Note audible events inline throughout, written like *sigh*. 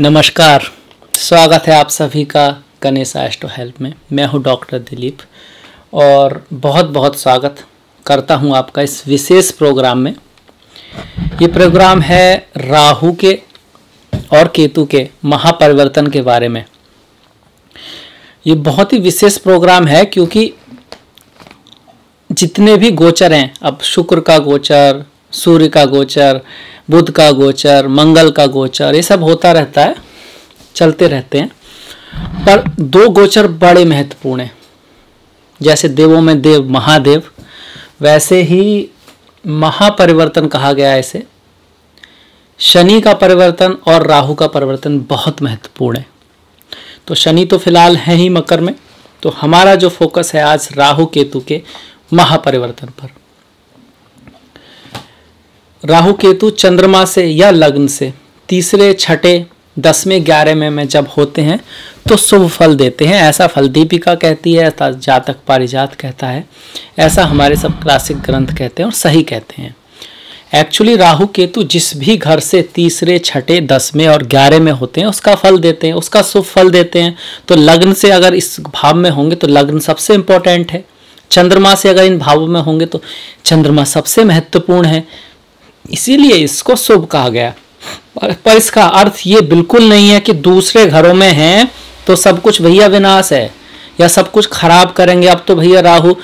नमस्कार स्वागत है आप सभी का गणेश एस्टो हेल्प में मैं हूं डॉक्टर दिलीप और बहुत बहुत स्वागत करता हूं आपका इस विशेष प्रोग्राम में ये प्रोग्राम है राहु के और केतु के महापरिवर्तन के बारे में ये बहुत ही विशेष प्रोग्राम है क्योंकि जितने भी गोचर हैं अब शुक्र का गोचर सूर्य का गोचर बुध का गोचर मंगल का गोचर ये सब होता रहता है चलते रहते हैं पर दो गोचर बड़े महत्वपूर्ण हैं जैसे देवों में देव महादेव वैसे ही महापरिवर्तन कहा गया है इसे शनि का परिवर्तन और राहु का परिवर्तन बहुत महत्वपूर्ण है तो शनि तो फिलहाल है ही मकर में तो हमारा जो फोकस है आज राहु केतु के महापरिवर्तन पर राहु केतु चंद्रमा से या लग्न से तीसरे छठे दसवें ग्यारहवें में जब होते हैं तो शुभ फल देते हैं ऐसा फल दीपिका कहती है ऐसा जातक पारिजात कहता है ऐसा हमारे सब क्लासिक ग्रंथ कहते हैं और सही कहते हैं एक्चुअली राहु केतु जिस भी घर से तीसरे छठे दसवें और ग्यारह में होते हैं उसका फल देते हैं उसका शुभ फल देते हैं तो लग्न से अगर इस भाव में होंगे तो लग्न सबसे इम्पोर्टेंट है चंद्रमा से अगर इन भावों में होंगे तो चंद्रमा सबसे महत्वपूर्ण है इसीलिए इसको शुभ कहा गया पर इसका अर्थ ये बिल्कुल नहीं है कि दूसरे घरों में हैं तो सब कुछ भैया विनाश है या सब कुछ खराब करेंगे अब तो भैया राहु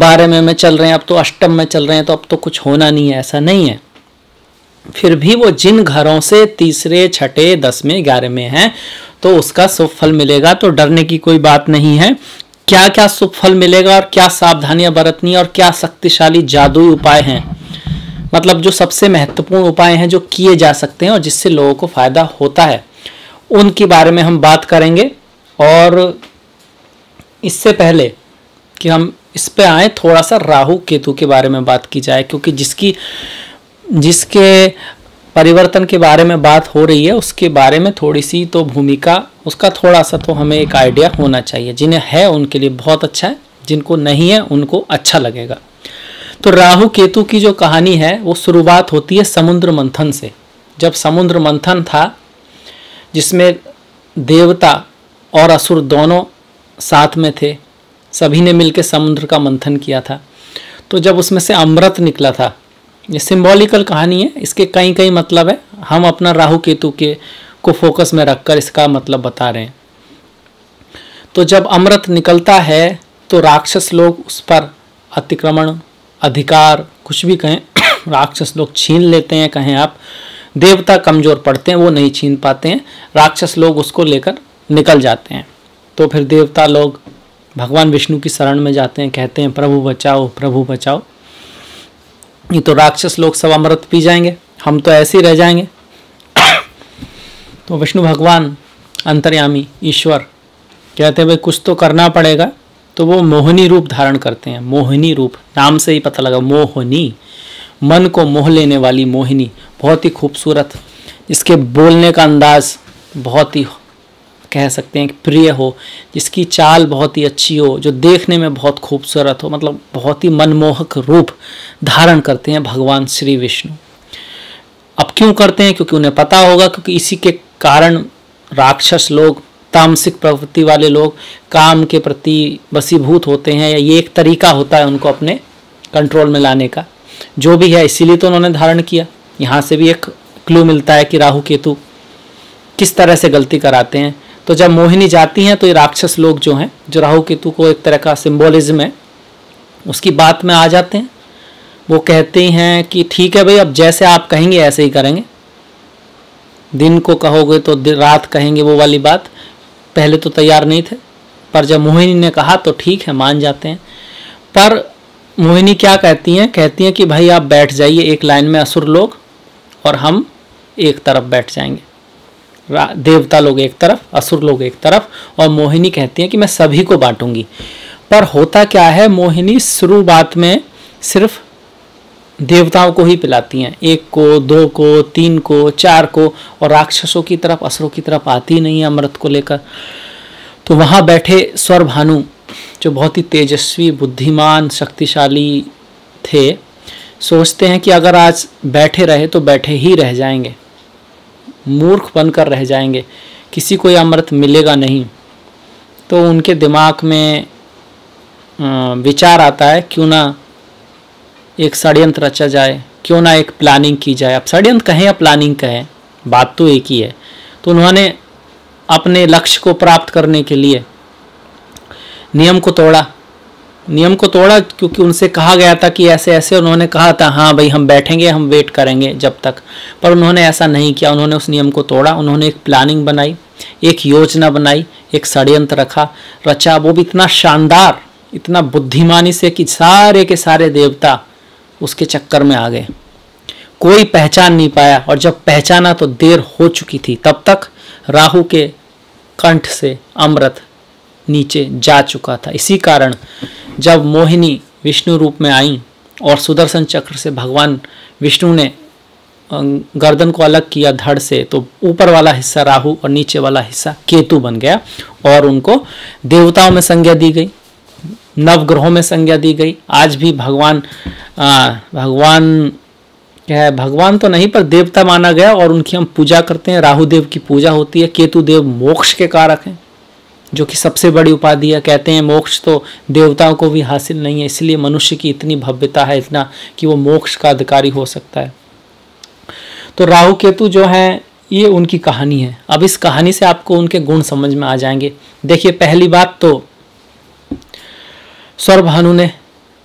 बारह में में चल रहे हैं अब तो अष्टम में चल रहे हैं तो अब तो कुछ होना नहीं है ऐसा नहीं है फिर भी वो जिन घरों से तीसरे छठे दसवें ग्यारहवें हैं तो उसका शुभ फल मिलेगा तो डरने की कोई बात नहीं है क्या क्या शुभ फल मिलेगा और क्या सावधानियां बरतनी और क्या शक्तिशाली जादुई उपाय हैं मतलब जो सबसे महत्वपूर्ण उपाय हैं जो किए जा सकते हैं और जिससे लोगों को फ़ायदा होता है उनके बारे में हम बात करेंगे और इससे पहले कि हम इस पे आए थोड़ा सा राहु केतु के बारे में बात की जाए क्योंकि जिसकी जिसके परिवर्तन के बारे में बात हो रही है उसके बारे में थोड़ी सी तो भूमिका उसका थोड़ा सा तो हमें एक आइडिया होना चाहिए जिन्हें है उनके लिए बहुत अच्छा है जिनको नहीं है उनको अच्छा लगेगा तो राहु केतु की जो कहानी है वो शुरुआत होती है समुद्र मंथन से जब समुद्र मंथन था जिसमें देवता और असुर दोनों साथ में थे सभी ने मिलकर समुद्र का मंथन किया था तो जब उसमें से अमृत निकला था ये सिम्बॉलिकल कहानी है इसके कई कई मतलब है हम अपना राहु केतु के को फोकस में रखकर इसका मतलब बता रहे हैं तो जब अमृत निकलता है तो राक्षस लोग उस पर अतिक्रमण अधिकार कुछ भी कहें *coughs* राक्षस लोग छीन लेते हैं कहें आप देवता कमज़ोर पड़ते हैं वो नहीं छीन पाते हैं राक्षस लोग उसको लेकर निकल जाते हैं तो फिर देवता लोग भगवान विष्णु की शरण में जाते हैं कहते हैं प्रभु बचाओ प्रभु बचाओ ये तो राक्षस लोग सब अमृत पी जाएंगे हम तो ऐसे ही रह जाएंगे *coughs* तो विष्णु भगवान अंतर्यामी ईश्वर कहते हैं भाई कुछ तो करना पड़ेगा तो वो मोहनी रूप धारण करते हैं मोहिनी रूप नाम से ही पता लगा मोहनी मन को मोह लेने वाली मोहिनी बहुत ही खूबसूरत जिसके बोलने का अंदाज बहुत ही कह सकते हैं कि प्रिय हो जिसकी चाल बहुत ही अच्छी हो जो देखने में बहुत खूबसूरत हो मतलब बहुत ही मनमोहक रूप धारण करते हैं भगवान श्री विष्णु अब क्यों करते हैं क्योंकि उन्हें पता होगा क्योंकि इसी के कारण राक्षस लोग तामसिक प्रवृत्ति वाले लोग काम के प्रति बसीभूत होते हैं या ये एक तरीका होता है उनको अपने कंट्रोल में लाने का जो भी है इसीलिए तो उन्होंने धारण किया यहाँ से भी एक क्लू मिलता है कि राहु केतु किस तरह से गलती कराते हैं तो जब मोहिनी जाती हैं तो ये राक्षस लोग जो हैं जो राहु केतु को एक तरह का सिम्बोलिज्म है उसकी बात में आ जाते हैं वो कहते हैं कि ठीक है भाई अब जैसे आप कहेंगे ऐसे ही करेंगे दिन को कहोगे तो रात कहेंगे वो वाली बात पहले तो तैयार नहीं थे पर जब मोहिनी ने कहा तो ठीक है मान जाते हैं पर मोहिनी क्या कहती हैं कहती हैं कि भाई आप बैठ जाइए एक लाइन में असुर लोग और हम एक तरफ बैठ जाएंगे देवता लोग एक तरफ असुर लोग एक तरफ और मोहिनी कहती हैं कि मैं सभी को बांटूंगी पर होता क्या है मोहिनी शुरुआत में सिर्फ देवताओं को ही पिलाती हैं एक को दो को तीन को चार को और राक्षसों की तरफ असरों की तरफ आती नहीं है अमृत को लेकर तो वहाँ बैठे स्वर भानु जो बहुत ही तेजस्वी बुद्धिमान शक्तिशाली थे सोचते हैं कि अगर आज बैठे रहे तो बैठे ही रह जाएंगे मूर्ख बनकर रह जाएंगे किसी को यह अमृत मिलेगा नहीं तो उनके दिमाग में विचार आता है क्यों ना एक षडयंत्र रचा जाए क्यों ना एक प्लानिंग की जाए अब षडयंत्र कहें या प्लानिंग कहें बात तो एक ही है तो उन्होंने अपने लक्ष्य को प्राप्त करने के लिए नियम को तोड़ा नियम को तोड़ा क्योंकि उनसे कहा गया था कि ऐसे ऐसे उन्होंने कहा था हाँ भाई हम बैठेंगे हम वेट करेंगे जब तक पर उन्होंने ऐसा नहीं किया उन्होंने उस नियम को तोड़ा उन्होंने एक प्लानिंग बनाई एक योजना बनाई एक षडयंत्र रखा रचा वो भी इतना शानदार इतना बुद्धिमानी से कि सारे के सारे देवता उसके चक्कर में आ गए कोई पहचान नहीं पाया और जब पहचाना तो देर हो चुकी थी तब तक राहु के कंठ से अमृत नीचे जा चुका था इसी कारण जब मोहिनी विष्णु रूप में आई और सुदर्शन चक्र से भगवान विष्णु ने गर्दन को अलग किया धड़ से तो ऊपर वाला हिस्सा राहु और नीचे वाला हिस्सा केतु बन गया और उनको देवताओं में संज्ञा दी गई नवग्रहों में संज्ञा दी गई आज भी भगवान आ, भगवान क्या है भगवान तो नहीं पर देवता माना गया और उनकी हम पूजा करते हैं राहु देव की पूजा होती है केतु देव मोक्ष के कारक हैं जो कि सबसे बड़ी उपाधि है कहते हैं मोक्ष तो देवताओं को भी हासिल नहीं है इसलिए मनुष्य की इतनी भव्यता है इतना कि वो मोक्ष का अधिकारी हो सकता है तो राहु केतु जो है ये उनकी कहानी है अब इस कहानी से आपको उनके गुण समझ में आ जाएंगे देखिए पहली बात तो स्वरभानु ने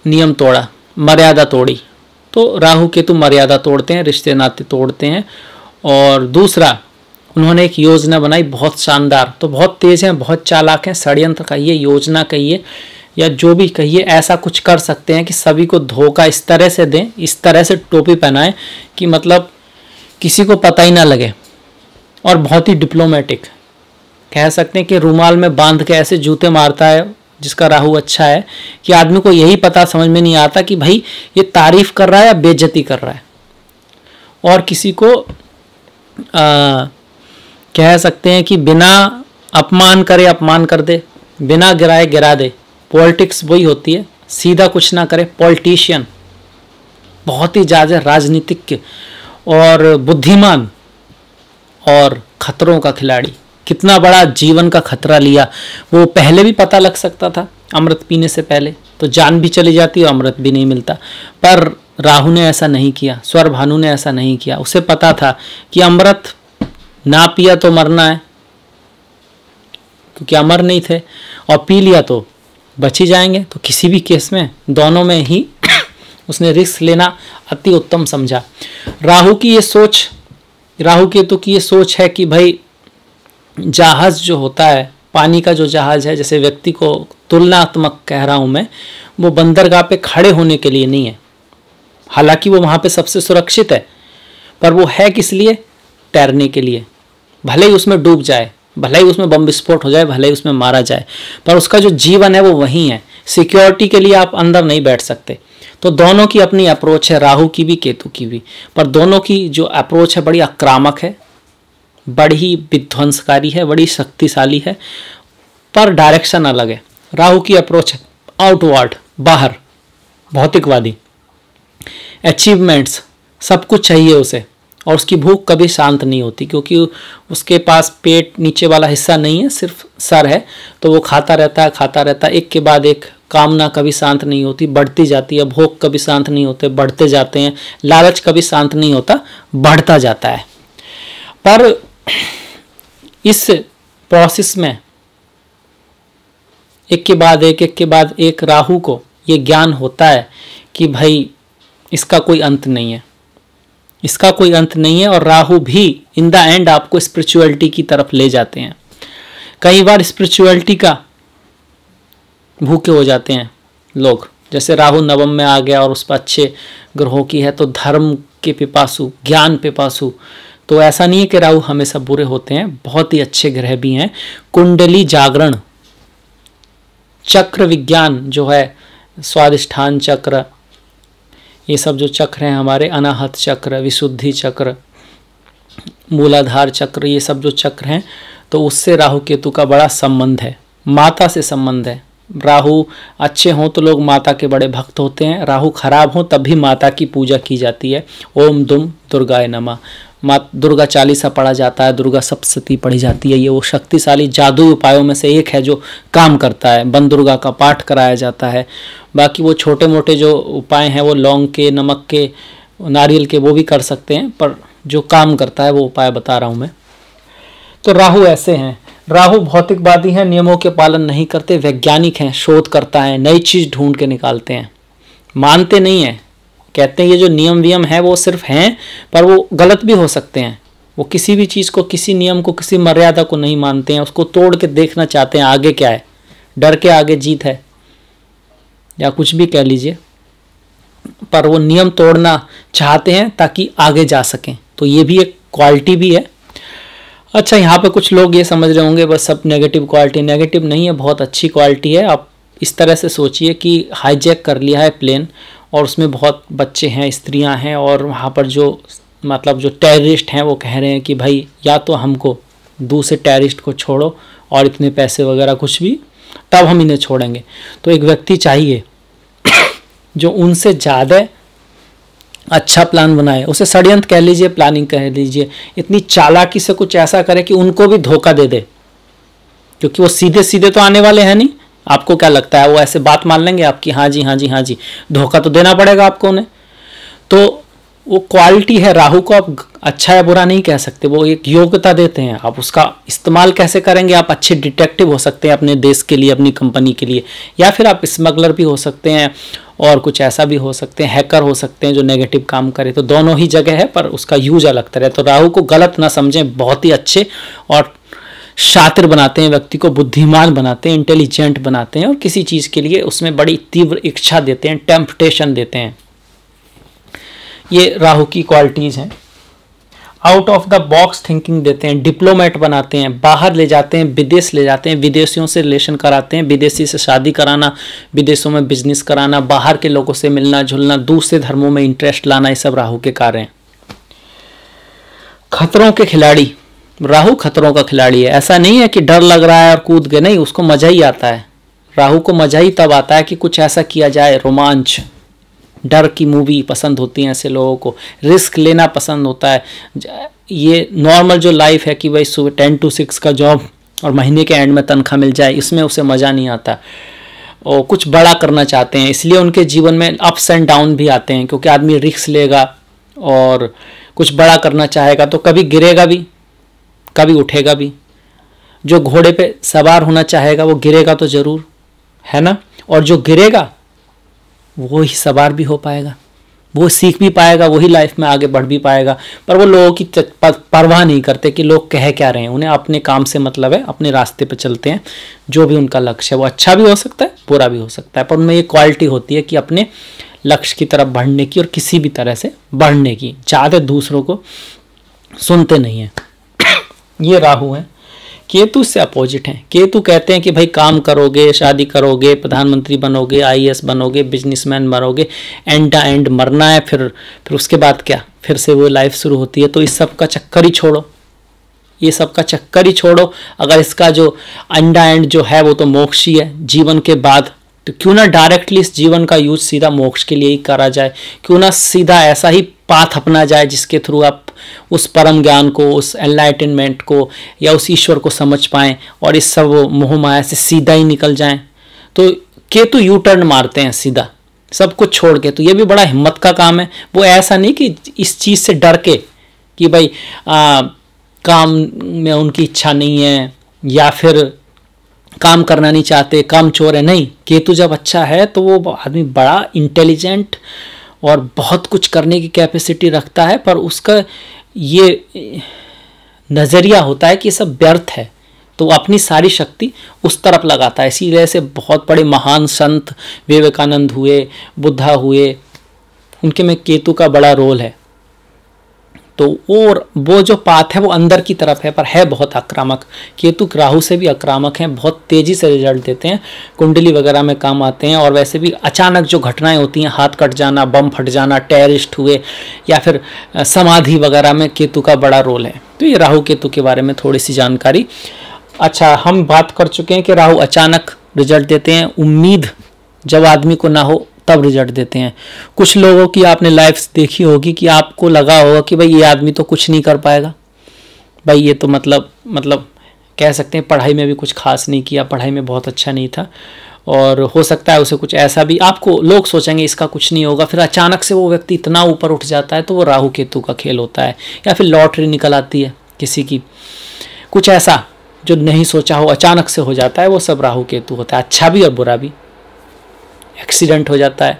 नियम तोड़ा मर्यादा तोड़ी तो राहु केतु मर्यादा तोड़ते हैं रिश्ते नाते तोड़ते हैं और दूसरा उन्होंने एक योजना बनाई बहुत शानदार तो बहुत तेज हैं बहुत चालाक हैं षडयंत्र कहिए योजना कहिए या जो भी कहिए ऐसा कुछ कर सकते हैं कि सभी को धोखा इस तरह से दें इस तरह से टोपी पहनाएं कि मतलब किसी को पता ही ना लगे और बहुत ही डिप्लोमेटिक कह सकते हैं कि रूमाल में बांध के ऐसे जूते मारता है जिसका राहु अच्छा है कि आदमी को यही पता समझ में नहीं आता कि भाई ये तारीफ कर रहा है या बेज्जती कर रहा है और किसी को आ, कह सकते हैं कि बिना अपमान करे अपमान कर दे बिना गिराए गिरा दे पॉलिटिक्स वही होती है सीधा कुछ ना करे पॉलिटिशियन बहुत ही ज़्यादा राजनीतिक और बुद्धिमान और खतरों का खिलाड़ी कितना बड़ा जीवन का खतरा लिया वो पहले भी पता लग सकता था अमृत पीने से पहले तो जान भी चली जाती और अमृत भी नहीं मिलता पर राहु ने ऐसा नहीं किया स्वर भानु ने ऐसा नहीं किया उसे पता था कि अमृत ना पिया तो मरना है क्योंकि अमर नहीं थे और पी लिया तो बच ही जाएंगे तो किसी भी केस में दोनों में ही *clears throat* उसने रिस्क लेना अति उत्तम समझा राहु की ये सोच राहु केतु की ये सोच है कि भाई जहाज़ जो होता है पानी का जो जहाज़ है जैसे व्यक्ति को तुलनात्मक कह रहा हूं मैं वो बंदरगाह पे खड़े होने के लिए नहीं है हालांकि वो वहाँ पे सबसे सुरक्षित है पर वो है किस लिए तैरने के लिए भले ही उसमें डूब जाए भले ही उसमें बम विस्फोट हो जाए भले ही उसमें मारा जाए पर उसका जो जीवन है वो वहीं है सिक्योरिटी के लिए आप अंदर नहीं बैठ सकते तो दोनों की अपनी अप्रोच है राहु की भी केतु की भी पर दोनों की जो अप्रोच है बड़ी आक्रामक है बड़ी विध्वंसकारी है बड़ी शक्तिशाली है पर डायरेक्शन अलग है राहु की अप्रोच आउटवर्ड बाहर भौतिकवादी अचीवमेंट्स सब कुछ चाहिए उसे और उसकी भूख कभी शांत नहीं होती क्योंकि उसके पास पेट नीचे वाला हिस्सा नहीं है सिर्फ सर है तो वो खाता रहता है खाता रहता है एक के बाद एक कामना कभी शांत नहीं होती बढ़ती जाती है भोग कभी शांत नहीं होते बढ़ते जाते हैं लालच कभी शांत नहीं होता बढ़ता जाता है पर *coughs* इस प्रोसेस में एक के बाद एक एक के बाद एक राहु को ये ज्ञान होता है कि भाई इसका कोई अंत नहीं है इसका कोई अंत नहीं है और राहु भी इन द एंड आपको स्पिरिचुअलिटी की तरफ ले जाते हैं कई बार स्पिरिचुअलिटी का भूखे हो जाते हैं लोग जैसे राहु नवम में आ गया और उस पर अच्छे ग्रहों की है तो धर्म के पिपासु ज्ञान पिपासु तो ऐसा नहीं है कि राहु हमेशा बुरे होते हैं बहुत ही अच्छे ग्रह भी हैं कुंडली जागरण चक्र विज्ञान जो है स्वादिष्ठान चक्र ये सब जो चक्र हैं हमारे अनाहत चक्र विशुद्धि चक्र मूलाधार चक्र ये सब जो चक्र हैं तो उससे राहु केतु का बड़ा संबंध है माता से संबंध है राहु अच्छे हों तो लोग माता के बड़े भक्त होते हैं राहु खराब हों तब भी माता की पूजा की जाती है ओम दुम दुर्गाय नमा मात दुर्गा चालीसा पढ़ा जाता है दुर्गा सप्तशती पढ़ी जाती है ये वो शक्तिशाली जादू उपायों में से एक है जो काम करता है बन दुर्गा का पाठ कराया जाता है बाकी वो छोटे मोटे जो उपाय हैं वो लौंग के नमक के नारियल के वो भी कर सकते हैं पर जो काम करता है वो उपाय बता रहा हूँ मैं तो राहु ऐसे हैं राहु भौतिकवादी हैं नियमों के पालन नहीं करते वैज्ञानिक हैं शोध करता है नई चीज़ ढूंढ के निकालते हैं मानते नहीं हैं कहते हैं ये जो नियम वियम है वो सिर्फ हैं पर वो गलत भी हो सकते हैं वो किसी भी चीज़ को किसी नियम को किसी मर्यादा को नहीं मानते हैं उसको तोड़ के देखना चाहते हैं आगे क्या है डर के आगे जीत है या कुछ भी कह लीजिए पर वो नियम तोड़ना चाहते हैं ताकि आगे जा सकें तो ये भी एक क्वालिटी भी है अच्छा यहाँ पे कुछ लोग ये समझ रहे होंगे बस सब नेगेटिव क्वालिटी नेगेटिव नहीं है बहुत अच्छी क्वालिटी है आप इस तरह से सोचिए कि हाईजैक कर लिया है प्लेन और उसमें बहुत बच्चे हैं स्त्रियां हैं और वहाँ पर जो मतलब जो टेररिस्ट हैं वो कह रहे हैं कि भाई या तो हमको दूसरे टेररिस्ट को छोड़ो और इतने पैसे वगैरह कुछ भी तब हम इन्हें छोड़ेंगे तो एक व्यक्ति चाहिए जो उनसे ज़्यादा अच्छा प्लान बनाए उसे षडयंत्र कह लीजिए प्लानिंग कह लीजिए इतनी चालाकी से कुछ ऐसा करे कि उनको भी धोखा दे दे क्योंकि वो सीधे सीधे तो आने वाले हैं नहीं आपको क्या लगता है वो ऐसे बात मान लेंगे आपकी हाँ जी हाँ जी हाँ जी धोखा तो देना पड़ेगा आपको उन्हें तो वो क्वालिटी है राहु को आप अच्छा या बुरा नहीं कह सकते वो एक योग्यता देते हैं आप उसका इस्तेमाल कैसे करेंगे आप अच्छे डिटेक्टिव हो सकते हैं अपने देश के लिए अपनी कंपनी के लिए या फिर आप स्मगलर भी हो सकते हैं और कुछ ऐसा भी हो सकते हैं हैकर हो सकते हैं जो नेगेटिव काम करे तो दोनों ही जगह है पर उसका यूज अलग तरह तो राहू को गलत ना समझें बहुत ही अच्छे और शातिर बनाते हैं व्यक्ति को बुद्धिमान बनाते हैं इंटेलिजेंट बनाते हैं और किसी चीज़ के लिए उसमें बड़ी तीव्र इच्छा देते हैं टेम्पटेशन देते हैं ये राहु की क्वालिटीज़ हैं out of the box thinking देते हैं डिप्लोमेट बनाते हैं बाहर ले जाते हैं विदेश ले जाते हैं विदेशियों से रिलेशन कराते हैं विदेशी से शादी कराना विदेशों में बिजनेस कराना बाहर के लोगों से मिलना जुलना दूसरे धर्मों में इंटरेस्ट लाना ये सब राहू के कार्य हैं खतरों के खिलाड़ी राहु खतरों का खिलाड़ी है ऐसा नहीं है कि डर लग रहा है और कूद गए नहीं उसको मज़ा ही आता है राहु को मज़ा ही तब आता है कि कुछ ऐसा किया जाए रोमांच डर की मूवी पसंद होती है ऐसे लोगों को रिस्क लेना पसंद होता है ये नॉर्मल जो लाइफ है कि भाई सुबह टेन टू सिक्स का जॉब और महीने के एंड में तनख्वाह मिल जाए इसमें उसे मज़ा नहीं आता और कुछ बड़ा करना चाहते हैं इसलिए उनके जीवन में अप्स एंड डाउन भी आते हैं क्योंकि आदमी रिस्क लेगा और कुछ बड़ा करना चाहेगा तो कभी गिरेगा भी कभी उठेगा भी जो घोड़े पे सवार होना चाहेगा वो गिरेगा तो ज़रूर है ना और जो गिरेगा वो ही सवार भी हो पाएगा वो सीख भी पाएगा वही लाइफ में आगे बढ़ भी पाएगा पर वो लोगों की परवाह नहीं करते कि लोग कह क्या रहे हैं उन्हें अपने काम से मतलब है अपने रास्ते पर चलते हैं जो भी उनका लक्ष्य है वो अच्छा भी हो सकता है बुरा भी हो सकता है पर उनमें ये क्वालिटी होती है कि अपने लक्ष्य की तरफ बढ़ने की और किसी भी तरह से बढ़ने की ज़्यादा दूसरों को सुनते नहीं हैं ये राहु हैं केतु से अपोजिट हैं केतु कहते हैं कि भाई काम करोगे शादी करोगे प्रधानमंत्री बनोगे आई बनोगे बिजनेसमैन बनोगे एंड टा एंड मरना है फिर फिर उसके बाद क्या फिर से वो लाइफ शुरू होती है तो इस सब का चक्कर ही छोड़ो ये सब का चक्कर ही छोड़ो अगर इसका जो अंडा एंड जो है वो तो मोक्ष ही है जीवन के बाद तो क्यों ना डायरेक्टली इस जीवन का यूज सीधा मोक्ष के लिए ही करा जाए क्यों ना सीधा ऐसा ही पाथ अपना जाए जिसके थ्रू आप उस परम ज्ञान को उस एनलाइटनमेंट को या उस ईश्वर को समझ पाएँ और इस सब मोह माया से सीधा ही निकल जाएं तो केतु यू टर्न मारते हैं सीधा सब कुछ छोड़ के तो ये भी बड़ा हिम्मत का काम है वो ऐसा नहीं कि इस चीज़ से डर के कि भाई आ, काम में उनकी इच्छा नहीं है या फिर काम करना नहीं चाहते काम चोर है नहीं केतु जब अच्छा है तो वो आदमी बड़ा इंटेलिजेंट और बहुत कुछ करने की कैपेसिटी रखता है पर उसका ये नज़रिया होता है कि सब व्यर्थ है तो अपनी सारी शक्ति उस तरफ लगाता है इसी वजह से बहुत बड़े महान संत विवेकानंद हुए बुद्धा हुए उनके में केतु का बड़ा रोल है तो और वो जो पाथ है वो अंदर की तरफ है पर है बहुत आक्रामक केतु राहु से भी आक्रामक हैं बहुत तेज़ी से रिजल्ट देते हैं कुंडली वगैरह में काम आते हैं और वैसे भी अचानक जो घटनाएं होती हैं हाथ कट जाना बम फट जाना टेररिस्ट हुए या फिर समाधि वगैरह में केतु का बड़ा रोल है तो ये राहु केतु के बारे में थोड़ी सी जानकारी अच्छा हम बात कर चुके हैं कि राहु अचानक रिजल्ट देते हैं उम्मीद जब आदमी को ना हो तब रिजल्ट देते हैं कुछ लोगों की आपने लाइफ देखी होगी कि आपको लगा होगा कि भाई ये आदमी तो कुछ नहीं कर पाएगा भाई ये तो मतलब मतलब कह सकते हैं पढ़ाई में भी कुछ खास नहीं किया पढ़ाई में बहुत अच्छा नहीं था और हो सकता है उसे कुछ ऐसा भी आपको लोग सोचेंगे इसका कुछ नहीं होगा फिर अचानक से वो व्यक्ति इतना ऊपर उठ जाता है तो वो राहु केतु का खेल होता है या फिर लॉटरी निकल आती है किसी की कुछ ऐसा जो नहीं सोचा हो अचानक से हो जाता है वो सब राहु केतु होता है अच्छा भी और बुरा भी एक्सीडेंट हो जाता है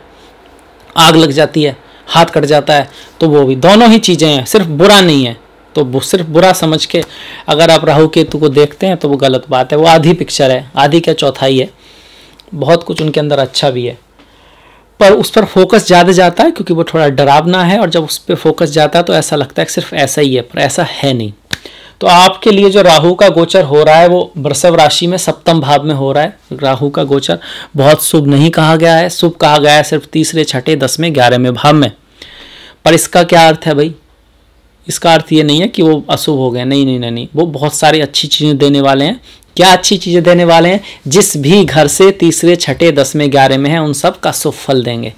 आग लग जाती है हाथ कट जाता है तो वो भी दोनों ही चीज़ें हैं सिर्फ बुरा नहीं है तो सिर्फ बुरा समझ के अगर आप राहु केतु को देखते हैं तो वो गलत बात है वो आधी पिक्चर है आधी क्या चौथाई है बहुत कुछ उनके अंदर अच्छा भी है पर उस पर फोकस ज़्यादा जाता है क्योंकि वो थोड़ा डरावना है और जब उस पर फोकस जाता है तो ऐसा लगता है कि सिर्फ ऐसा ही है पर ऐसा है नहीं तो आपके लिए जो राहु का गोचर हो रहा है वो वृषभ राशि में सप्तम भाव में हो रहा है राहु का गोचर बहुत शुभ नहीं कहा गया है शुभ कहा गया है सिर्फ तीसरे छठे दसवें ग्यारहवें भाव में पर इसका क्या अर्थ है भाई इसका अर्थ ये नहीं है कि वो अशुभ हो गए नहीं नहीं नहीं नहीं वो बहुत सारी अच्छी चीज़ें देने वाले हैं क्या अच्छी चीज़ें देने वाले हैं जिस भी घर से तीसरे छठे दसवें ग्यारह में हैं उन सब का शुभ फल देंगे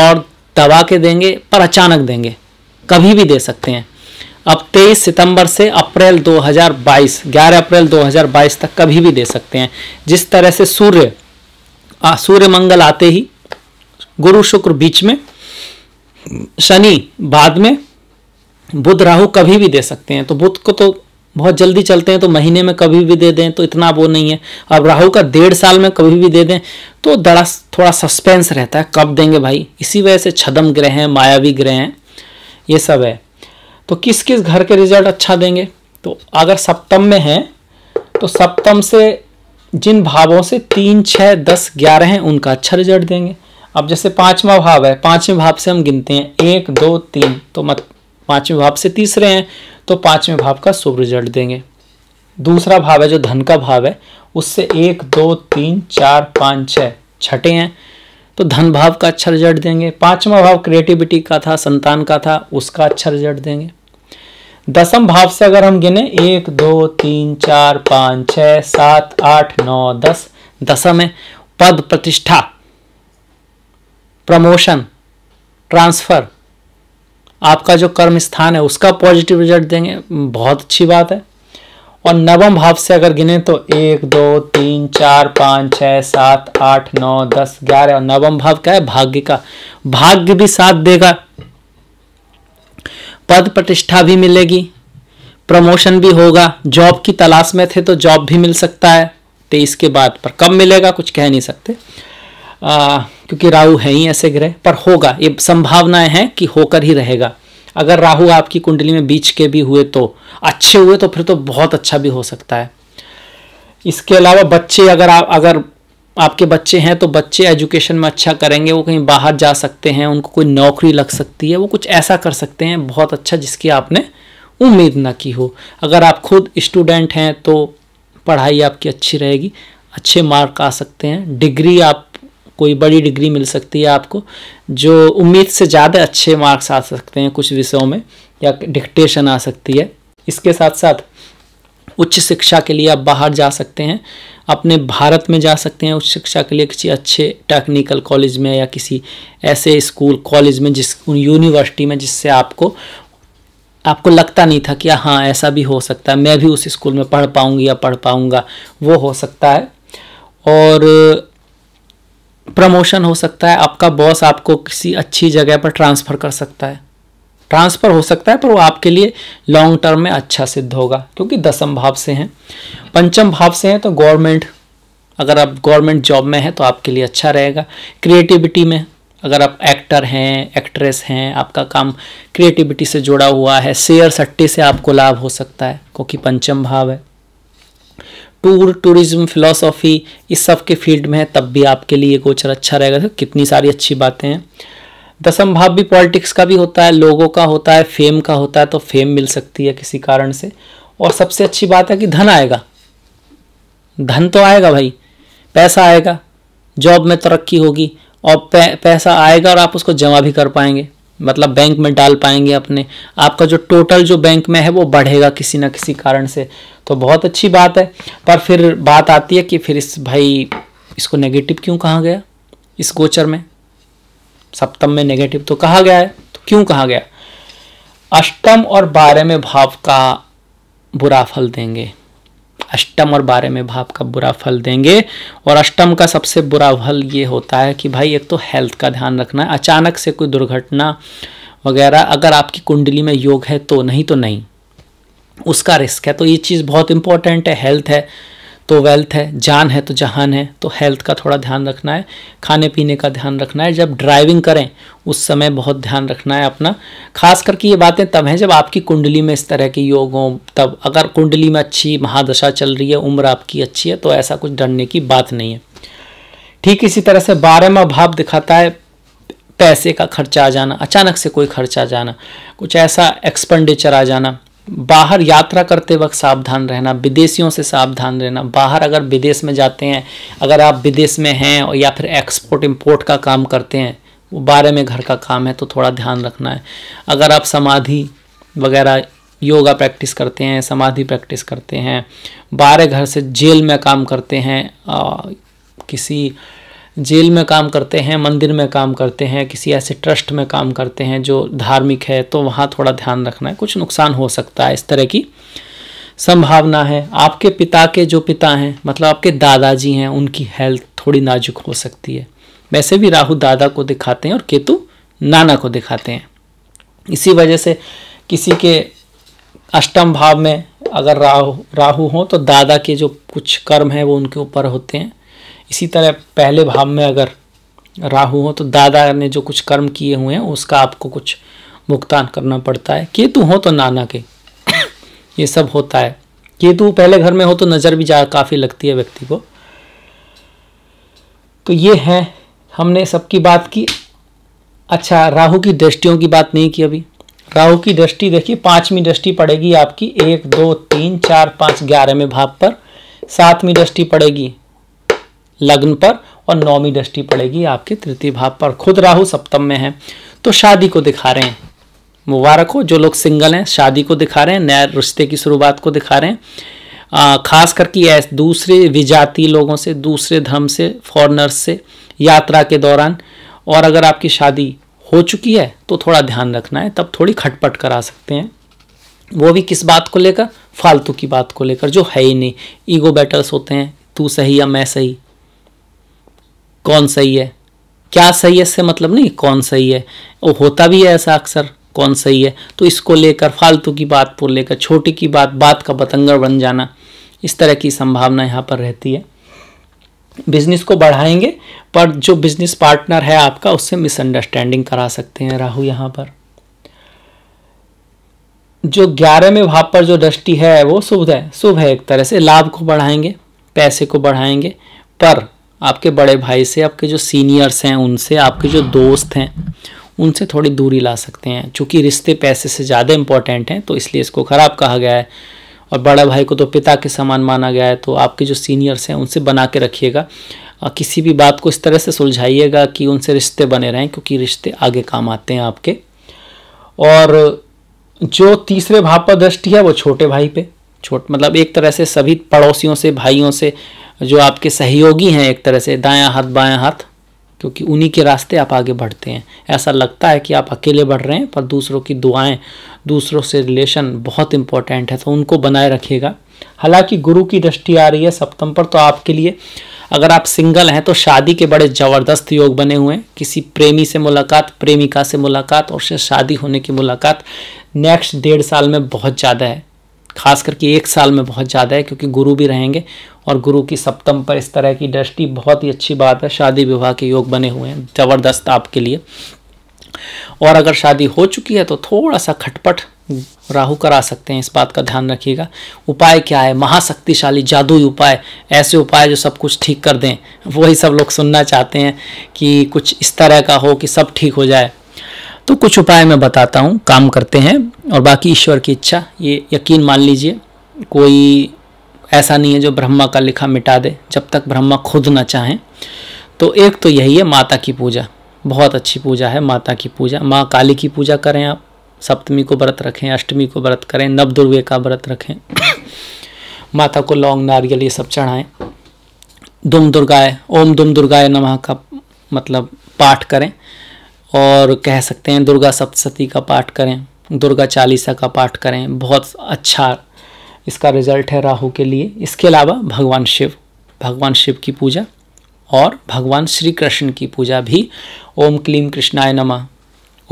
और दबा के देंगे पर अचानक देंगे कभी भी दे सकते हैं अब 23 सितंबर से अप्रैल 2022 11 अप्रैल 2022 तक कभी भी दे सकते हैं जिस तरह से सूर्य सूर्य मंगल आते ही गुरु शुक्र बीच में शनि बाद में बुध राहु कभी भी दे सकते हैं तो बुध को तो बहुत जल्दी चलते हैं तो महीने में कभी भी दे दें तो इतना वो नहीं है अब राहु का डेढ़ साल में कभी भी दे दें तो दड़ा थोड़ा सस्पेंस रहता है कब देंगे भाई इसी वजह से छदम ग्रह हैं मायावी ग्रह हैं ये सब है तो किस किस घर के रिजल्ट अच्छा देंगे तो अगर सप्तम में हैं तो सप्तम से जिन भावों से तीन छः दस ग्यारह हैं उनका अच्छा रिजल्ट देंगे अब जैसे पांचवा भाव है पांचवें भाव से हम गिनते हैं एक दो तीन तो मत पांचवें भाव से तीसरे हैं तो पांचवें भाव का शुभ रिजल्ट देंगे दूसरा भाव है जो धन का भाव है उससे एक दो तीन चार पाँच छः छठे हैं तो धन भाव का अच्छा रिजल्ट देंगे पांचवा भाव क्रिएटिविटी का था संतान का था उसका अच्छा रिजल्ट देंगे दसम भाव से अगर हम गिने एक दो तीन चार पांच छ सात आठ नौ दस दसम है पद प्रतिष्ठा प्रमोशन ट्रांसफर आपका जो कर्म स्थान है उसका पॉजिटिव रिजल्ट देंगे बहुत अच्छी बात है और नवम भाव से अगर गिने तो एक दो तीन चार पाँच छ सात आठ नौ दस ग्यारह और नवम भाव क्या है भाग्य का भाग्य भी साथ देगा पद प्रतिष्ठा भी मिलेगी प्रमोशन भी होगा जॉब की तलाश में थे तो जॉब भी मिल सकता है तेईस के बाद पर कब मिलेगा कुछ कह नहीं सकते आ, क्योंकि राहु है ही ऐसे ग्रह पर होगा ये संभावनाएं हैं कि होकर ही रहेगा अगर राहु आपकी कुंडली में बीच के भी हुए तो अच्छे हुए तो फिर तो बहुत अच्छा भी हो सकता है इसके अलावा बच्चे अगर आप अगर आपके बच्चे हैं तो बच्चे एजुकेशन में अच्छा करेंगे वो कहीं बाहर जा सकते हैं उनको कोई नौकरी लग सकती है वो कुछ ऐसा कर सकते हैं बहुत अच्छा जिसकी आपने उम्मीद ना की हो अगर आप खुद स्टूडेंट हैं तो पढ़ाई आपकी अच्छी रहेगी अच्छे मार्क आ सकते हैं डिग्री आप कोई बड़ी डिग्री मिल सकती है आपको जो उम्मीद से ज़्यादा अच्छे मार्क्स आ सकते हैं कुछ विषयों में या डिक्टेशन आ सकती है इसके साथ साथ उच्च शिक्षा के लिए आप बाहर जा सकते हैं अपने भारत में जा सकते हैं उच्च शिक्षा के लिए किसी अच्छे टेक्निकल कॉलेज में या किसी ऐसे स्कूल कॉलेज में जिस यूनिवर्सिटी में जिससे आपको आपको लगता नहीं था कि हाँ, हाँ ऐसा भी हो सकता है मैं भी उस स्कूल में पढ़ पाऊँगी या पढ़ पाऊँगा वो हो सकता है और प्रमोशन हो सकता है आपका बॉस आपको किसी अच्छी जगह पर ट्रांसफ़र कर सकता है ट्रांसफ़र हो सकता है पर वो आपके लिए लॉन्ग टर्म में अच्छा सिद्ध होगा क्योंकि दसम भाव से हैं पंचम भाव से हैं तो गवर्नमेंट अगर आप गवर्नमेंट जॉब में हैं तो आपके लिए अच्छा रहेगा क्रिएटिविटी में अगर आप एक्टर हैं एक्ट्रेस हैं आपका काम क्रिएटिविटी से जुड़ा हुआ है शेयर सट्टे से आपको लाभ हो सकता है क्योंकि पंचम भाव है टूर टूरिज्म फिलोसॉफी इस सब के फील्ड में है तब भी आपके लिए गोचर अच्छा रहेगा तो कितनी सारी अच्छी बातें हैं दसम भाव भी पॉलिटिक्स का भी होता है लोगों का होता है फेम का होता है तो फेम मिल सकती है किसी कारण से और सबसे अच्छी बात है कि धन आएगा धन तो आएगा भाई पैसा आएगा जॉब में तरक्की होगी और पै, पैसा आएगा और आप उसको जमा भी कर पाएंगे मतलब बैंक में डाल पाएंगे अपने आपका जो टोटल जो बैंक में है वो बढ़ेगा किसी ना किसी कारण से तो बहुत अच्छी बात है पर फिर बात आती है कि फिर इस भाई इसको नेगेटिव क्यों कहा गया इस गोचर में सप्तम में नेगेटिव तो कहा गया है तो क्यों कहा गया अष्टम और बारह में भाव का बुरा फल देंगे अष्टम और बारह में भाव का बुरा फल देंगे और अष्टम का सबसे बुरा फल ये होता है कि भाई एक तो हेल्थ का ध्यान रखना है अचानक से कोई दुर्घटना वगैरह अगर आपकी कुंडली में योग है तो नहीं तो नहीं उसका रिस्क है तो ये चीज़ बहुत इंपॉर्टेंट है हेल्थ है तो वेल्थ है जान है तो जहान है तो हेल्थ का थोड़ा ध्यान रखना है खाने पीने का ध्यान रखना है जब ड्राइविंग करें उस समय बहुत ध्यान रखना है अपना खास करके ये बातें तब हैं जब आपकी कुंडली में इस तरह के योग हों तब अगर कुंडली में अच्छी महादशा चल रही है उम्र आपकी अच्छी है तो ऐसा कुछ डरने की बात नहीं है ठीक इसी तरह से बारहवा भाव दिखाता है पैसे का खर्चा आ जाना अचानक से कोई खर्चा आ जाना कुछ ऐसा एक्सपेंडिचर आ जाना बाहर यात्रा करते वक्त सावधान रहना विदेशियों से सावधान रहना बाहर अगर विदेश में जाते हैं अगर आप विदेश में हैं और या फिर एक्सपोर्ट इम्पोर्ट का काम करते हैं वो बारे में घर का काम है तो थोड़ा ध्यान रखना है अगर आप समाधि वगैरह योगा प्रैक्टिस करते हैं समाधि प्रैक्टिस करते हैं बारह घर से जेल में काम करते हैं आ, किसी जेल में काम करते हैं मंदिर में काम करते हैं किसी ऐसे ट्रस्ट में काम करते हैं जो धार्मिक है तो वहाँ थोड़ा ध्यान रखना है कुछ नुकसान हो सकता है इस तरह की संभावना है आपके पिता के जो पिता हैं मतलब आपके दादाजी हैं उनकी हेल्थ थोड़ी नाजुक हो सकती है वैसे भी राहु दादा को दिखाते हैं और केतु नाना को दिखाते हैं इसी वजह से किसी के अष्टम भाव में अगर राहु राहु हो तो दादा के जो कुछ कर्म हैं वो उनके ऊपर होते हैं इसी तरह पहले भाव में अगर राहु हो तो दादा ने जो कुछ कर्म किए हुए हैं उसका आपको कुछ भुगतान करना पड़ता है केतु हो तो नाना के *coughs* ये सब होता है केतु पहले घर में हो तो नज़र भी जा काफ़ी लगती है व्यक्ति को तो ये है हमने सबकी बात की अच्छा राहु की दृष्टियों की बात नहीं की अभी राहु की दृष्टि देखिए पाँचवीं दृष्टि पड़ेगी आपकी एक दो तीन चार पाँच ग्यारहवें भाव पर सातवीं दृष्टि पड़ेगी लग्न पर और नौमी दृष्टि पड़ेगी आपके तृतीय भाव पर खुद राहु सप्तम में है तो शादी को दिखा रहे हैं मुबारक हो जो लोग सिंगल हैं शादी को दिखा रहे हैं नए रिश्ते की शुरुआत को दिखा रहे हैं खास करके दूसरे विजाति लोगों से दूसरे धर्म से फॉरनर्स से यात्रा के दौरान और अगर आपकी शादी हो चुकी है तो थोड़ा ध्यान रखना है तब थोड़ी खटपट करा सकते हैं वो भी किस बात को लेकर फालतू की बात को लेकर जो है ही नहीं ईगो बैटल्स होते हैं तू सही या मैं सही कौन सही है क्या सही है इससे मतलब नहीं कौन सही है वो होता भी है ऐसा अक्सर कौन सही है तो इसको लेकर फालतू की बात को लेकर छोटी की बात बात का बतंगड़ बन जाना इस तरह की संभावना यहाँ पर रहती है बिजनेस को बढ़ाएंगे पर जो बिजनेस पार्टनर है आपका उससे मिसअंडरस्टैंडिंग करा सकते हैं राहु यहाँ पर जो ग्यारहवें भाव पर जो दृष्टि है वो शुभ है शुभ है एक तरह से लाभ को बढ़ाएंगे पैसे को बढ़ाएंगे पर आपके बड़े भाई से आपके जो सीनियर्स हैं उनसे आपके जो दोस्त हैं उनसे थोड़ी दूरी ला सकते हैं चूँकि रिश्ते पैसे से ज़्यादा इंपॉर्टेंट हैं तो इसलिए इसको ख़राब कहा गया है और बड़ा भाई को तो पिता के समान माना गया है तो आपके जो सीनियर्स हैं उनसे बना के रखिएगा किसी भी बात को इस तरह से सुलझाइएगा कि उनसे रिश्ते बने रहें क्योंकि रिश्ते आगे काम आते हैं आपके और जो तीसरे भाव पर दृष्टि है वो छोटे भाई पे छोट मतलब एक तरह से सभी पड़ोसियों से भाइयों से जो आपके सहयोगी हैं एक तरह से दायां हाथ बायां हाथ क्योंकि उन्हीं के रास्ते आप आगे बढ़ते हैं ऐसा लगता है कि आप अकेले बढ़ रहे हैं पर दूसरों की दुआएं दूसरों से रिलेशन बहुत इंपॉर्टेंट है तो उनको बनाए रखिएगा हालांकि गुरु की दृष्टि आ रही है सप्तम पर तो आपके लिए अगर आप सिंगल हैं तो शादी के बड़े ज़बरदस्त योग बने हुए हैं किसी प्रेमी से मुलाकात प्रेमिका से मुलाकात और शादी होने की मुलाकात नेक्स्ट डेढ़ साल में बहुत ज़्यादा है खास करके एक साल में बहुत ज़्यादा है क्योंकि गुरु भी रहेंगे और गुरु की सप्तम पर इस तरह की दृष्टि बहुत ही अच्छी बात है शादी विवाह के योग बने हुए हैं ज़बरदस्त आपके लिए और अगर शादी हो चुकी है तो थोड़ा सा खटपट राहु करा सकते हैं इस बात का ध्यान रखिएगा उपाय क्या है महाशक्तिशाली जादुई उपाय ऐसे उपाय जो सब कुछ ठीक कर दें वही सब लोग सुनना चाहते हैं कि कुछ इस तरह का हो कि सब ठीक हो जाए तो कुछ उपाय मैं बताता हूँ काम करते हैं और बाकी ईश्वर की इच्छा ये यकीन मान लीजिए कोई ऐसा नहीं है जो ब्रह्मा का लिखा मिटा दे जब तक ब्रह्मा खुद ना चाहें तो एक तो यही है माता की पूजा बहुत अच्छी पूजा है माता की पूजा माँ काली की पूजा करें आप सप्तमी को व्रत रखें अष्टमी को व्रत करें नव दुर्गे का व्रत रखें *coughs* माता को लौंग नारियल ये सब चढ़ाएं दुम दुर्गाय ओम दुम दुर्गाय नमः का मतलब पाठ करें और कह सकते हैं दुर्गा सप्तशती का पाठ करें दुर्गा चालीसा का पाठ करें बहुत अच्छा इसका रिजल्ट है राहु के लिए इसके अलावा भगवान शिव भगवान शिव की पूजा और भगवान श्री कृष्ण की पूजा भी ओम क्लीम कृष्णाय नमः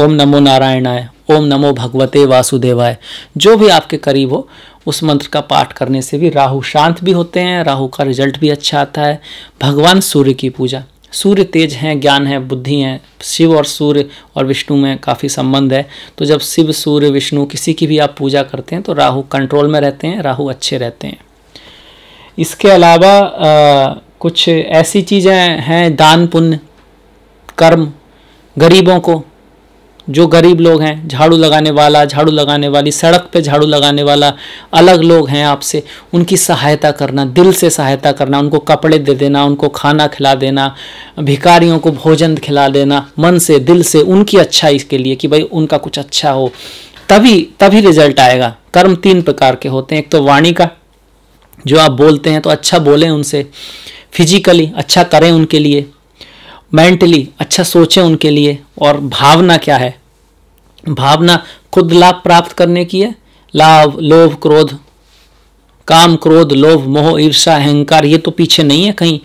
ओम नमो नारायणाय ओम नमो भगवते वासुदेवाय जो भी आपके करीब हो उस मंत्र का पाठ करने से भी राहु शांत भी होते हैं राहु का रिजल्ट भी अच्छा आता है भगवान सूर्य की पूजा सूर्य तेज हैं ज्ञान है बुद्धि है शिव और सूर्य और विष्णु में काफ़ी संबंध है तो जब शिव सूर्य विष्णु किसी की भी आप पूजा करते हैं तो राहु कंट्रोल में रहते हैं राहु अच्छे रहते हैं इसके अलावा आ, कुछ ऐसी चीज़ें हैं दान पुण्य कर्म गरीबों को जो गरीब लोग हैं झाड़ू लगाने वाला झाड़ू लगाने वाली सड़क पे झाड़ू लगाने वाला अलग लोग हैं आपसे उनकी सहायता करना दिल से सहायता करना उनको कपड़े दे देना उनको खाना खिला देना भिकारियों को भोजन खिला देना मन से दिल से उनकी अच्छाई के लिए कि भाई उनका कुछ अच्छा हो तभी तभी रिजल्ट आएगा कर्म तीन प्रकार के होते हैं एक तो वाणी का जो आप बोलते हैं तो अच्छा बोलें उनसे फिजिकली अच्छा करें उनके लिए मेंटली अच्छा सोचें उनके लिए और भावना क्या है भावना खुद लाभ प्राप्त करने की है लाभ लोभ क्रोध काम क्रोध लोभ मोह ईर्षा अहंकार ये तो पीछे नहीं है कहीं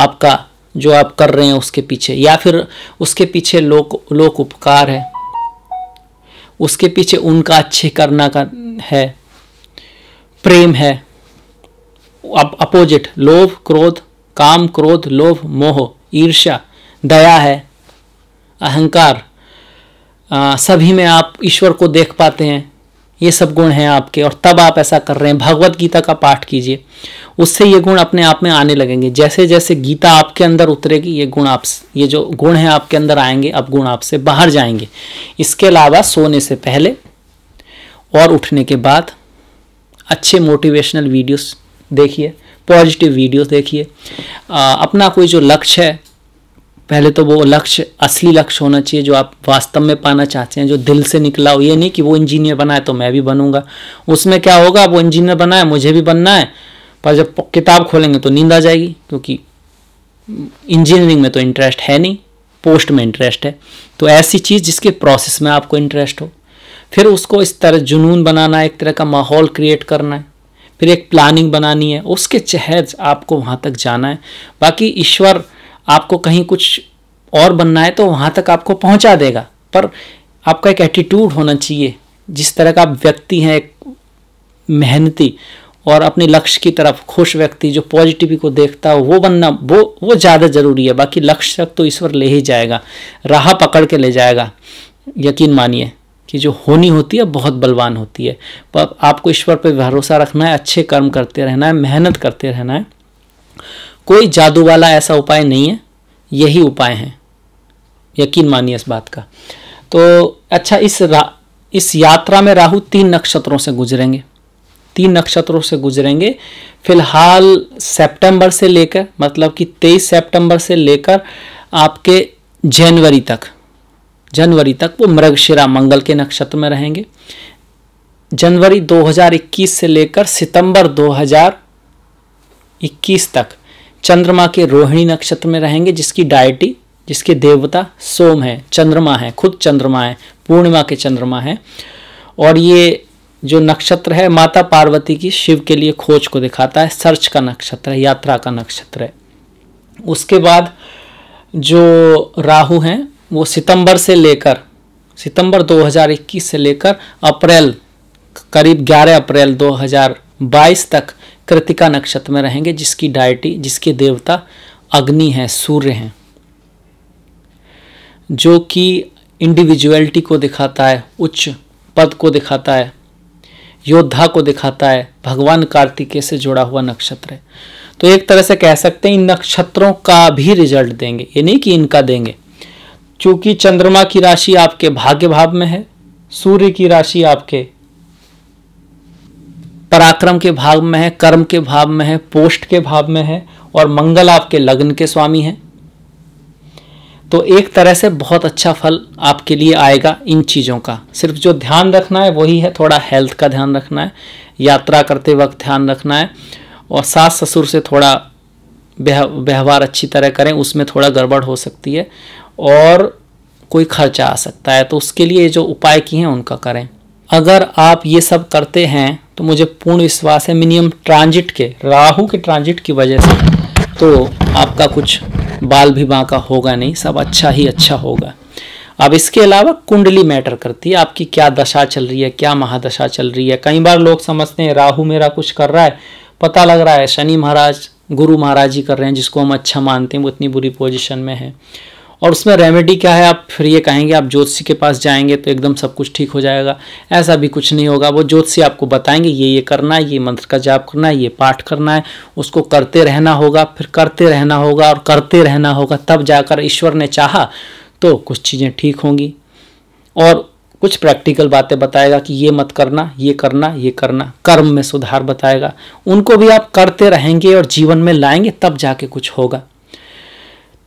आपका जो आप कर रहे हैं उसके पीछे या फिर उसके पीछे लोक लोक उपकार है उसके पीछे उनका अच्छे करना का है प्रेम है अब अपोजिट लोभ क्रोध काम क्रोध लोभ मोह ईर्ष्या दया है अहंकार आ, सभी में आप ईश्वर को देख पाते हैं ये सब गुण हैं आपके और तब आप ऐसा कर रहे हैं भगवत गीता का पाठ कीजिए उससे ये गुण अपने आप में आने लगेंगे जैसे जैसे गीता आपके अंदर उतरेगी ये गुण आप ये जो गुण हैं आपके अंदर आएंगे अब आप गुण आपसे बाहर जाएंगे इसके अलावा सोने से पहले और उठने के बाद अच्छे मोटिवेशनल वीडियोस देखिए पॉजिटिव वीडियोस देखिए अपना कोई जो लक्ष्य है पहले तो वो लक्ष्य असली लक्ष्य होना चाहिए जो आप वास्तव में पाना चाहते हैं जो दिल से निकला हो ये नहीं कि वो इंजीनियर बनाए तो मैं भी बनूंगा उसमें क्या होगा वो इंजीनियर बनाए मुझे भी बनना है पर जब किताब खोलेंगे तो नींद आ जाएगी क्योंकि इंजीनियरिंग में तो इंटरेस्ट है नहीं पोस्ट में इंटरेस्ट है तो ऐसी चीज़ जिसके प्रोसेस में आपको इंटरेस्ट हो फिर उसको इस तरह जुनून बनाना है एक तरह का माहौल क्रिएट करना है फिर एक प्लानिंग बनानी है उसके चहज आपको वहाँ तक जाना है बाकी ईश्वर आपको कहीं कुछ और बनना है तो वहाँ तक आपको पहुँचा देगा पर आपका एक एटीट्यूड होना चाहिए जिस तरह का आप व्यक्ति हैं एक मेहनती और अपने लक्ष्य की तरफ खुश व्यक्ति जो पॉजिटिव को देखता हो वो बनना वो वो ज़्यादा ज़रूरी है बाकी लक्ष्य तक तो ईश्वर ले ही जाएगा राह पकड़ के ले जाएगा यकीन मानिए कि जो होनी होती है बहुत बलवान होती है पर आपको ईश्वर पर भरोसा रखना है अच्छे कर्म करते रहना है मेहनत करते रहना है कोई जादू वाला ऐसा उपाय नहीं है यही उपाय हैं यकीन मानिए इस बात का तो अच्छा इस इस यात्रा में राहु तीन नक्षत्रों से गुजरेंगे तीन नक्षत्रों से गुजरेंगे फिलहाल सितंबर से लेकर मतलब कि 23 सितंबर से लेकर आपके जनवरी तक जनवरी तक वो मृगशिरा मंगल के नक्षत्र में रहेंगे जनवरी 2021 से लेकर सितंबर 2021 तक चंद्रमा के रोहिणी नक्षत्र में रहेंगे जिसकी डायटी जिसके देवता सोम है चंद्रमा है खुद चंद्रमा है पूर्णिमा के चंद्रमा है और ये जो नक्षत्र है माता पार्वती की शिव के लिए खोज को दिखाता है सर्च का नक्षत्र है यात्रा का नक्षत्र है उसके बाद जो राहु हैं वो सितंबर से लेकर सितंबर 2021 से लेकर अप्रैल करीब 11 अप्रैल 2022 तक कृतिका नक्षत्र में रहेंगे जिसकी डायटी जिसके देवता अग्नि हैं सूर्य हैं जो कि इंडिविजुअलिटी को दिखाता है उच्च पद को दिखाता है योद्धा को दिखाता है भगवान कार्तिकेय से जुड़ा हुआ नक्षत्र है तो एक तरह से कह सकते हैं इन नक्षत्रों का भी रिजल्ट देंगे ये नहीं कि इनका देंगे क्योंकि चंद्रमा की राशि आपके भाग्य भाव में है सूर्य की राशि आपके पराक्रम के भाव में है कर्म के भाव में है पोष्ट के भाव में है और मंगल आपके लग्न के स्वामी हैं तो एक तरह से बहुत अच्छा फल आपके लिए आएगा इन चीज़ों का सिर्फ जो ध्यान रखना है वही है थोड़ा हेल्थ का ध्यान रखना है यात्रा करते वक्त ध्यान रखना है और सास ससुर से थोड़ा व्यवहार अच्छी तरह करें उसमें थोड़ा गड़बड़ हो सकती है और कोई खर्चा आ सकता है तो उसके लिए जो उपाय किए हैं उनका करें अगर आप ये सब करते हैं तो मुझे पूर्ण विश्वास है मिनिमम ट्रांजिट के राहु के ट्रांजिट की वजह से तो आपका कुछ बाल भी बांका होगा नहीं सब अच्छा ही अच्छा होगा अब इसके अलावा कुंडली मैटर करती है आपकी क्या दशा चल रही है क्या महादशा चल रही है कई बार लोग समझते हैं राहु मेरा कुछ कर रहा है पता लग रहा है शनि महाराज गुरु महाराज जी कर रहे हैं जिसको हम अच्छा मानते हैं वो इतनी बुरी पोजिशन में है और उसमें रेमेडी क्या है आप फिर ये कहेंगे आप ज्योतिषी के पास जाएंगे तो एकदम सब कुछ ठीक हो जाएगा ऐसा भी कुछ नहीं होगा वो ज्योतिषी आपको बताएंगे ये ये करना है ये मंत्र का जाप करना है ये पाठ करना है उसको करते रहना होगा फिर करते रहना होगा और करते रहना होगा तब जाकर ईश्वर ने चाह तो कुछ चीज़ें ठीक होंगी और कुछ प्रैक्टिकल बातें बताएगा कि ये मत करना ये करना ये करना कर्म में सुधार बताएगा उनको भी आप करते रहेंगे और जीवन में लाएंगे तब जाके कुछ होगा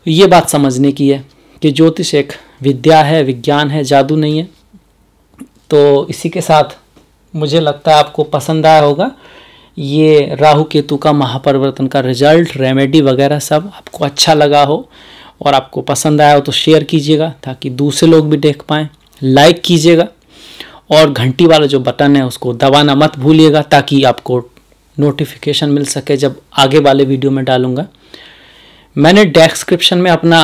ये बात समझने की है कि ज्योतिष एक विद्या है विज्ञान है जादू नहीं है तो इसी के साथ मुझे लगता है आपको पसंद आया होगा ये राहु केतु का महापरिवर्तन का रिजल्ट रेमेडी वगैरह सब आपको अच्छा लगा हो और आपको पसंद आया हो तो शेयर कीजिएगा ताकि दूसरे लोग भी देख पाएँ लाइक कीजिएगा और घंटी वाला जो बटन है उसको दबाना मत भूलिएगा ताकि आपको नोटिफिकेशन मिल सके जब आगे वाले वीडियो में डालूँगा मैंने डेस्क्रिप्शन में अपना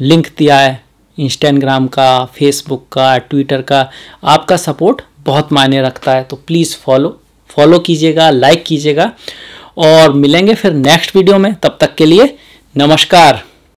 लिंक दिया है इंस्टाग्राम का फेसबुक का ट्विटर का आपका सपोर्ट बहुत मायने रखता है तो प्लीज़ फॉलो फॉलो कीजिएगा लाइक कीजिएगा और मिलेंगे फिर नेक्स्ट वीडियो में तब तक के लिए नमस्कार